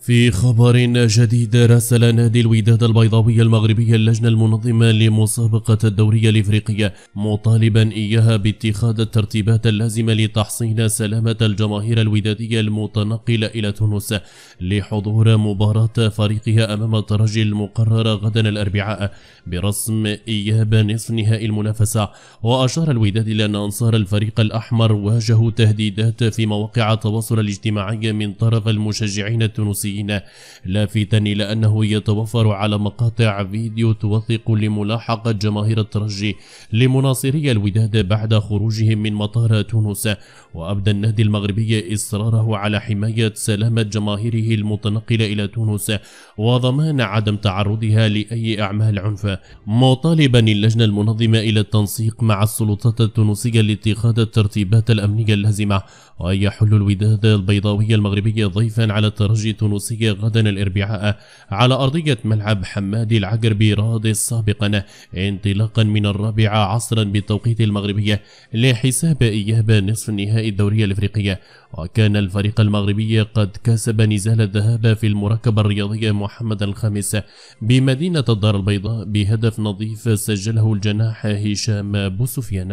في خبر جديد راسل نادي الوداد البيضاوي المغربي اللجنة المنظمة لمسابقة الدورية الإفريقية مطالبا إياها باتخاذ الترتيبات اللازمة لتحصين سلامة الجماهير الودادية المتنقلة إلى تونس لحضور مباراة فريقها أمام الترجي المقررة غدا الأربعاء برسم إياب نصف نهائي المنافسة وأشار الوداد إلى أن أنصار الفريق الأحمر واجهوا تهديدات في مواقع التواصل الاجتماعي من طرف المشجعين التونسيين الأساسيين لافتا إلى أنه يتوفر على مقاطع فيديو توثق لملاحقة جماهير الترجي لمناصري الوداد بعد خروجهم من مطار تونس وأبدى النادي المغربي إصراره على حماية سلامة جماهيره المتنقلة إلى تونس وضمان عدم تعرضها لأي أعمال عنف مطالبا اللجنة المنظمة إلى التنسيق مع السلطات التونسية لاتخاذ الترتيبات الأمنية اللازمة وأن يحل الوداد البيضاوي المغربي ضيفا على الترجي التونسي غدا الأربعاء على أرضية ملعب حمادي العقربي رادس سابقا انطلاقا من الرابعة عصرا بالتوقيت المغربي لحساب إياب نصف النهائي الدوري الإفريقي وكان الفريق المغربي قد كسب نزال الذهاب في المركبة الرياضية محمد الخامس بمدينة الدار البيضاء بهدف نظيف سجله الجناح هشام بوسفيان